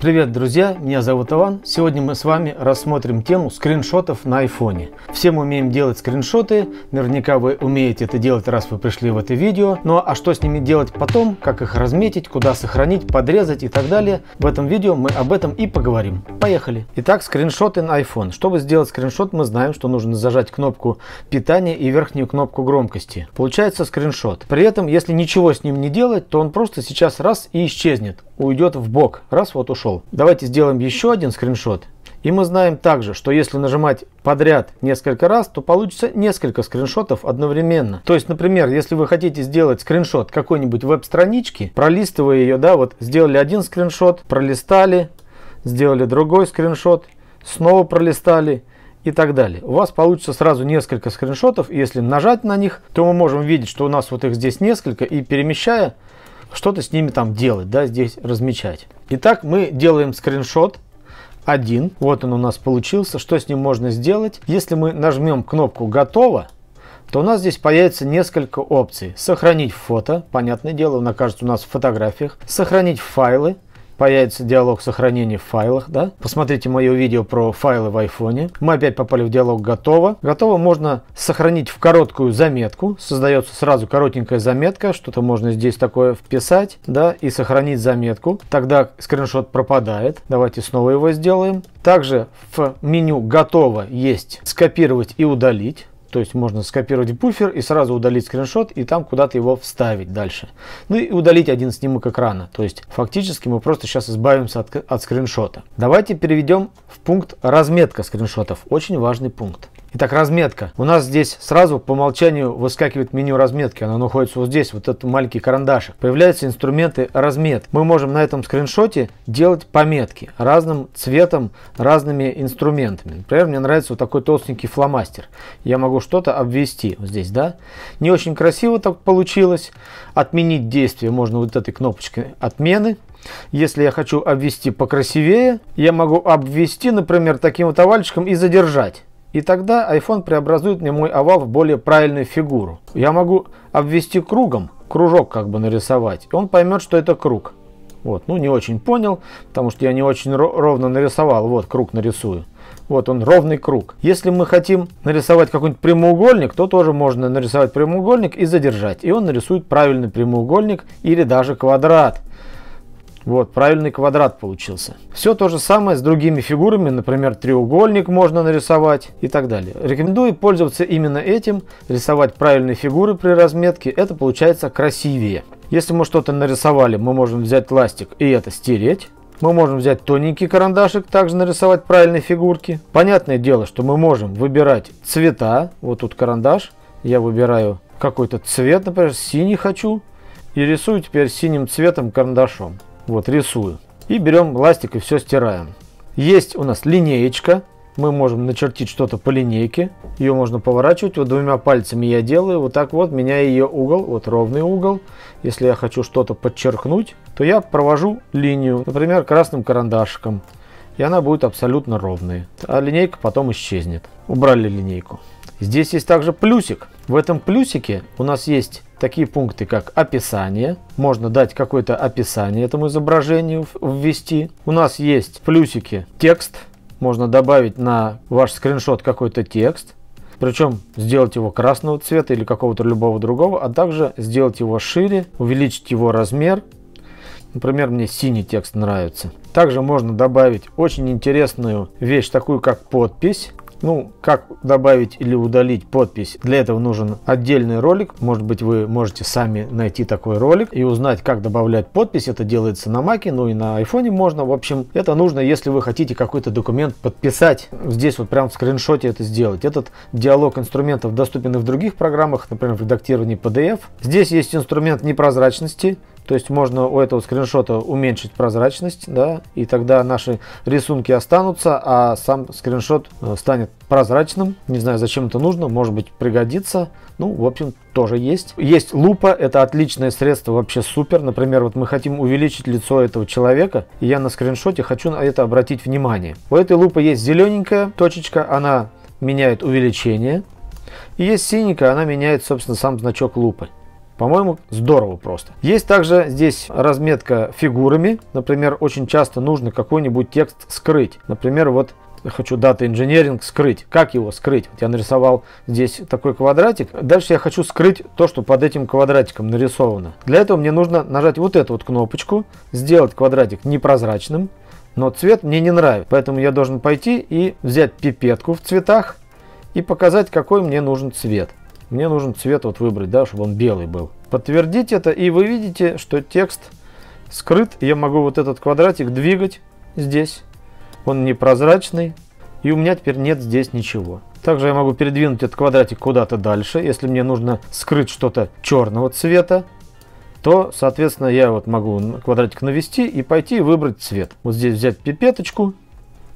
Привет, друзья! Меня зовут Иван. Сегодня мы с вами рассмотрим тему скриншотов на айфоне. Все мы умеем делать скриншоты, наверняка вы умеете это делать, раз вы пришли в это видео. Ну а что с ними делать потом, как их разметить, куда сохранить, подрезать и так далее, в этом видео мы об этом и поговорим. Поехали! Итак, скриншоты на iPhone. Чтобы сделать скриншот, мы знаем, что нужно зажать кнопку питания и верхнюю кнопку громкости. Получается скриншот. При этом, если ничего с ним не делать, то он просто сейчас раз и исчезнет уйдет в бок. Раз, вот ушел. Давайте сделаем еще один скриншот. И мы знаем также, что если нажимать подряд несколько раз, то получится несколько скриншотов одновременно. То есть, например, если вы хотите сделать скриншот какой-нибудь веб-странички, пролистывая ее, да, вот сделали один скриншот, пролистали, сделали другой скриншот, снова пролистали и так далее. У вас получится сразу несколько скриншотов, и если нажать на них, то мы можем видеть, что у нас вот их здесь несколько, и перемещая, что-то с ними там делать, да, здесь размечать. Итак, мы делаем скриншот один. Вот он у нас получился. Что с ним можно сделать? Если мы нажмем кнопку «Готово», то у нас здесь появится несколько опций. Сохранить фото, понятное дело, он окажется у нас в фотографиях. Сохранить файлы, появится диалог сохранения в файлах, да. Посмотрите мое видео про файлы в iPhone, Мы опять попали в диалог «Готово». «Готово» можно сохранить в короткую заметку. Создается сразу коротенькая заметка, что-то можно здесь такое вписать, да, и сохранить заметку. Тогда скриншот пропадает. Давайте снова его сделаем. Также в меню «Готово» есть «Скопировать и удалить». То есть можно скопировать буфер и сразу удалить скриншот и там куда-то его вставить дальше. Ну и удалить один снимок экрана. То есть фактически мы просто сейчас избавимся от, от скриншота. Давайте переведем в пункт разметка скриншотов. Очень важный пункт. Итак, разметка. У нас здесь сразу по умолчанию выскакивает меню разметки. Оно находится вот здесь, вот этот маленький карандашик. Появляются инструменты размет. Мы можем на этом скриншоте делать пометки разным цветом, разными инструментами. Например, мне нравится вот такой толстенький фломастер. Я могу что-то обвести здесь, да? Не очень красиво так получилось. Отменить действие можно вот этой кнопочкой отмены. Если я хочу обвести покрасивее, я могу обвести, например, таким вот овальчиком и задержать. И тогда iPhone преобразует мне мой овал в более правильную фигуру. Я могу обвести кругом, кружок как бы нарисовать, и он поймет, что это круг. Вот, ну не очень понял, потому что я не очень ровно нарисовал. Вот, круг нарисую. Вот он, ровный круг. Если мы хотим нарисовать какой-нибудь прямоугольник, то тоже можно нарисовать прямоугольник и задержать. И он нарисует правильный прямоугольник или даже квадрат. Вот, правильный квадрат получился. Все то же самое с другими фигурами, например, треугольник можно нарисовать и так далее. Рекомендую пользоваться именно этим, рисовать правильные фигуры при разметке, это получается красивее. Если мы что-то нарисовали, мы можем взять ластик и это стереть. Мы можем взять тоненький карандашик, также нарисовать правильные фигурки. Понятное дело, что мы можем выбирать цвета. Вот тут карандаш. Я выбираю какой-то цвет, например, синий хочу. И рисую теперь синим цветом карандашом. Вот, рисую. И берем ластик и все стираем. Есть у нас линеечка. Мы можем начертить что-то по линейке. Ее можно поворачивать. Вот двумя пальцами я делаю. Вот так вот, меняя ее угол. Вот ровный угол. Если я хочу что-то подчеркнуть, то я провожу линию. Например, красным карандашиком и она будет абсолютно ровной, а линейка потом исчезнет. Убрали линейку. Здесь есть также плюсик. В этом плюсике у нас есть такие пункты, как описание. Можно дать какое-то описание этому изображению ввести. У нас есть плюсики текст. Можно добавить на ваш скриншот какой-то текст. Причем сделать его красного цвета или какого-то любого другого, а также сделать его шире, увеличить его размер, Например, мне синий текст нравится. Также можно добавить очень интересную вещь, такую как подпись. Ну, как добавить или удалить подпись, для этого нужен отдельный ролик. Может быть, вы можете сами найти такой ролик и узнать, как добавлять подпись. Это делается на маке, ну и на айфоне можно. В общем, это нужно, если вы хотите какой-то документ подписать. Здесь вот прям в скриншоте это сделать. Этот диалог инструментов доступен и в других программах, например, в редактировании PDF. Здесь есть инструмент непрозрачности. То есть можно у этого скриншота уменьшить прозрачность, да, и тогда наши рисунки останутся, а сам скриншот э, станет прозрачным. Не знаю, зачем это нужно, может быть пригодится. Ну, в общем, тоже есть. Есть лупа, это отличное средство, вообще супер. Например, вот мы хотим увеличить лицо этого человека, и я на скриншоте хочу на это обратить внимание. У этой лупы есть зелененькая точечка, она меняет увеличение. И есть синенькая, она меняет, собственно, сам значок лупы. По-моему, здорово просто. Есть также здесь разметка фигурами. Например, очень часто нужно какой-нибудь текст скрыть. Например, вот хочу дата инженеринг скрыть. Как его скрыть? Вот я нарисовал здесь такой квадратик. Дальше я хочу скрыть то, что под этим квадратиком нарисовано. Для этого мне нужно нажать вот эту вот кнопочку, сделать квадратик непрозрачным, но цвет мне не нравится. Поэтому я должен пойти и взять пипетку в цветах и показать, какой мне нужен цвет. Мне нужен цвет вот выбрать, да, чтобы он белый был. Подтвердить это, и вы видите, что текст скрыт. Я могу вот этот квадратик двигать здесь. Он непрозрачный. И у меня теперь нет здесь ничего. Также я могу передвинуть этот квадратик куда-то дальше. Если мне нужно скрыть что-то черного цвета, то, соответственно, я вот могу квадратик навести и пойти выбрать цвет. Вот здесь взять пипеточку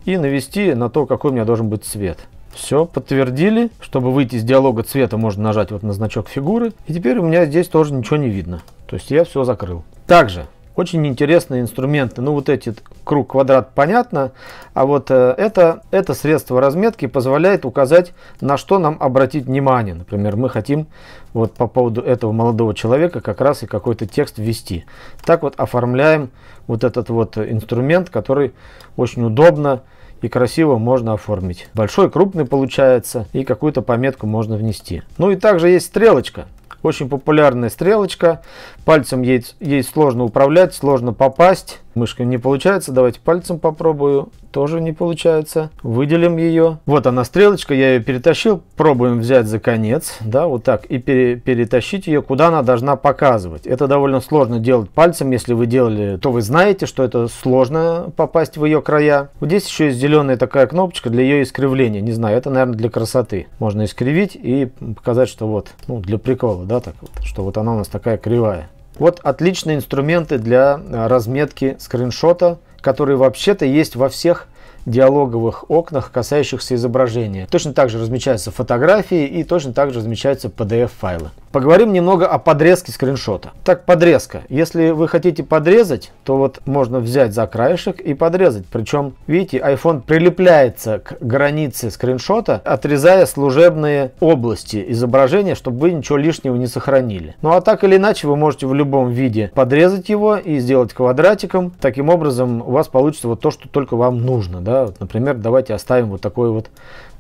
и навести на то, какой у меня должен быть цвет. Все, подтвердили. Чтобы выйти из диалога цвета, можно нажать вот на значок фигуры. И теперь у меня здесь тоже ничего не видно. То есть я все закрыл. Также очень интересные инструменты. Ну вот эти круг, квадрат, понятно. А вот э, это, это средство разметки позволяет указать, на что нам обратить внимание. Например, мы хотим вот по поводу этого молодого человека как раз и какой-то текст ввести. Так вот оформляем вот этот вот инструмент, который очень удобно и красиво можно оформить. Большой, крупный получается, и какую-то пометку можно внести. Ну и также есть стрелочка. Очень популярная стрелочка. Пальцем ей, ей сложно управлять, сложно попасть. Мышкой не получается, давайте пальцем попробую. Тоже не получается. Выделим ее. Вот она стрелочка, я ее перетащил. Пробуем взять за конец, да, вот так. И пере перетащить ее, куда она должна показывать. Это довольно сложно делать пальцем. Если вы делали, то вы знаете, что это сложно попасть в ее края. Вот здесь еще есть зеленая такая кнопочка для ее искривления. Не знаю, это, наверное, для красоты. Можно искривить и показать, что вот, ну, для прикола, да, так вот, что вот она у нас такая кривая. Вот отличные инструменты для э, разметки скриншота, которые вообще-то есть во всех диалоговых окнах, касающихся изображения. Точно так же размечаются фотографии и точно так же размечаются PDF-файлы. Поговорим немного о подрезке скриншота. Так, подрезка. Если вы хотите подрезать, то вот можно взять за краешек и подрезать. Причем, видите, iPhone прилепляется к границе скриншота, отрезая служебные области изображения, чтобы вы ничего лишнего не сохранили. Ну а так или иначе, вы можете в любом виде подрезать его и сделать квадратиком. Таким образом, у вас получится вот то, что только вам нужно. Да? Да? Вот, например, давайте оставим вот такое вот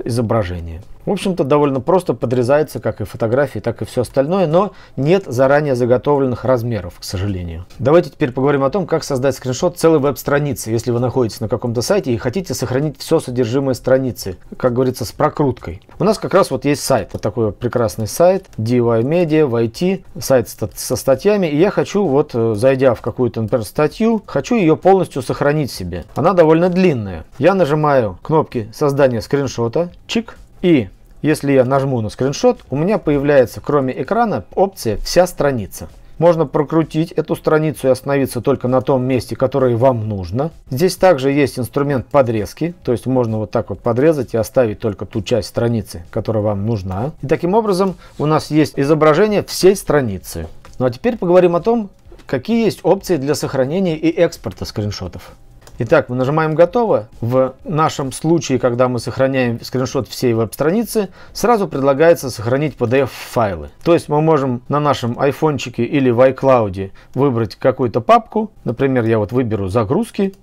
изображение в общем-то, довольно просто подрезается, как и фотографии, так и все остальное, но нет заранее заготовленных размеров, к сожалению. Давайте теперь поговорим о том, как создать скриншот целой веб-страницы, если вы находитесь на каком-то сайте и хотите сохранить все содержимое страницы, как говорится, с прокруткой. У нас как раз вот есть сайт, вот такой прекрасный сайт, DIY Media, YT, сайт со статьями, и я хочу вот, э, зайдя в какую-то, например, статью, хочу ее полностью сохранить себе. Она довольно длинная. Я нажимаю кнопки создания скриншота, чик, и если я нажму на скриншот, у меня появляется кроме экрана опция «Вся страница». Можно прокрутить эту страницу и остановиться только на том месте, которое вам нужно. Здесь также есть инструмент подрезки, то есть можно вот так вот подрезать и оставить только ту часть страницы, которая вам нужна. И таким образом у нас есть изображение всей страницы. Ну а теперь поговорим о том, какие есть опции для сохранения и экспорта скриншотов. Итак, мы нажимаем «Готово». В нашем случае, когда мы сохраняем скриншот всей веб-страницы, сразу предлагается сохранить PDF-файлы. То есть мы можем на нашем айфончике или в iCloud выбрать какую-то папку. Например, я вот выберу «Загрузки»,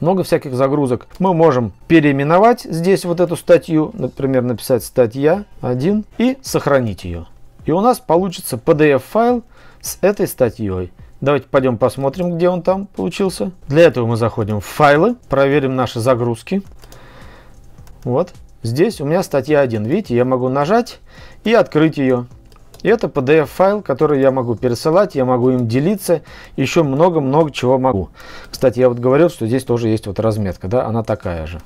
много всяких загрузок. Мы можем переименовать здесь вот эту статью, например, написать «Статья 1» и сохранить ее. И у нас получится PDF-файл с этой статьей. Давайте пойдем посмотрим, где он там получился. Для этого мы заходим в файлы, проверим наши загрузки. Вот, здесь у меня статья 1. Видите, я могу нажать и открыть ее. И это PDF-файл, который я могу пересылать, я могу им делиться, еще много-много чего могу. Кстати, я вот говорил, что здесь тоже есть вот разметка, да, она такая же.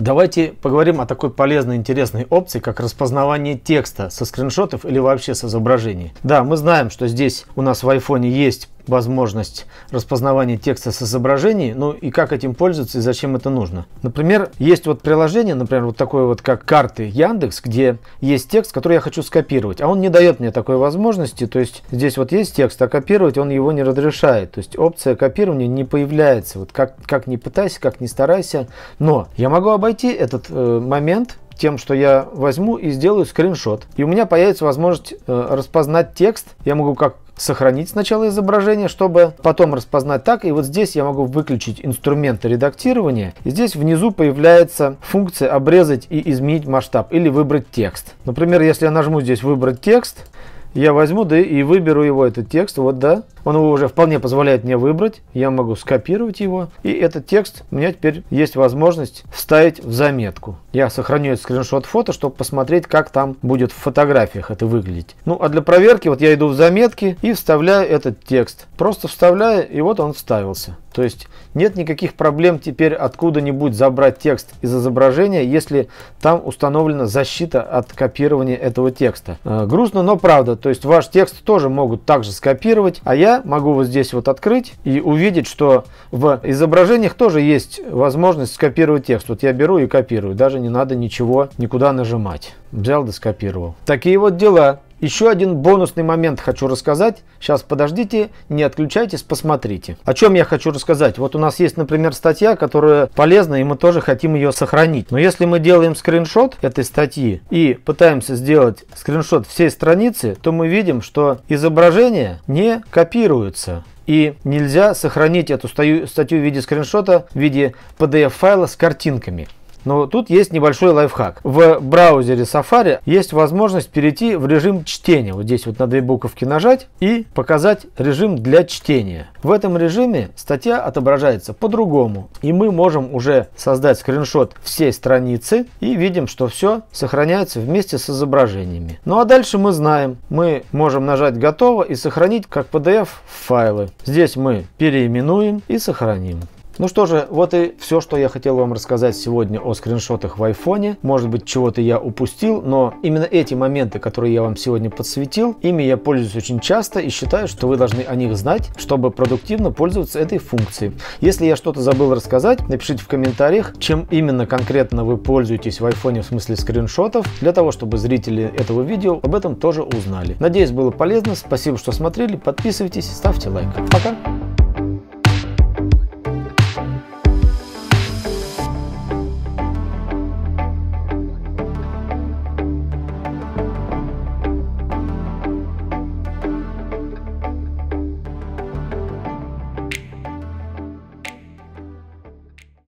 Давайте поговорим о такой полезной, интересной опции, как распознавание текста со скриншотов или вообще с изображений. Да, мы знаем, что здесь у нас в iPhone есть возможность распознавания текста с изображений, ну и как этим пользоваться и зачем это нужно. Например, есть вот приложение, например, вот такое вот как карты Яндекс, где есть текст, который я хочу скопировать, а он не дает мне такой возможности, то есть здесь вот есть текст, а копировать он его не разрешает, то есть опция копирования не появляется, вот как, как не пытайся, как не старайся, но я могу обойти этот э, момент, тем, что я возьму и сделаю скриншот. И у меня появится возможность э, распознать текст. Я могу как сохранить сначала изображение, чтобы потом распознать так. И вот здесь я могу выключить инструменты редактирования. И здесь внизу появляется функция «Обрезать и изменить масштаб» или «Выбрать текст». Например, если я нажму здесь «Выбрать текст», я возьму да и выберу его, этот текст, вот да, он его уже вполне позволяет мне выбрать, я могу скопировать его, и этот текст у меня теперь есть возможность вставить в заметку. Я сохраню этот скриншот фото, чтобы посмотреть, как там будет в фотографиях это выглядеть. Ну, а для проверки вот я иду в заметки и вставляю этот текст. Просто вставляю, и вот он вставился. То есть нет никаких проблем теперь откуда-нибудь забрать текст из изображения, если там установлена защита от копирования этого текста. Э, грустно, но правда. То есть ваш текст тоже могут также скопировать, а я могу вот здесь вот открыть и увидеть, что в изображениях тоже есть возможность скопировать текст. Вот я беру и копирую, даже не надо ничего никуда нажимать. Взял да скопировал. Такие вот дела. Еще один бонусный момент хочу рассказать. Сейчас подождите, не отключайтесь, посмотрите. О чем я хочу рассказать? Вот у нас есть, например, статья, которая полезна, и мы тоже хотим ее сохранить. Но если мы делаем скриншот этой статьи и пытаемся сделать скриншот всей страницы, то мы видим, что изображение не копируется и нельзя сохранить эту статью в виде скриншота, в виде PDF-файла с картинками. Но тут есть небольшой лайфхак. В браузере Safari есть возможность перейти в режим чтения. Вот здесь вот на две буковки нажать и показать режим для чтения. В этом режиме статья отображается по-другому. И мы можем уже создать скриншот всей страницы и видим, что все сохраняется вместе с изображениями. Ну а дальше мы знаем. Мы можем нажать «Готово» и сохранить как PDF файлы. Здесь мы переименуем и сохраним. Ну что же, вот и все, что я хотел вам рассказать сегодня о скриншотах в айфоне. Может быть, чего-то я упустил, но именно эти моменты, которые я вам сегодня подсветил, ими я пользуюсь очень часто и считаю, что вы должны о них знать, чтобы продуктивно пользоваться этой функцией. Если я что-то забыл рассказать, напишите в комментариях, чем именно конкретно вы пользуетесь в айфоне в смысле скриншотов, для того, чтобы зрители этого видео об этом тоже узнали. Надеюсь, было полезно. Спасибо, что смотрели. Подписывайтесь, ставьте лайк. Пока!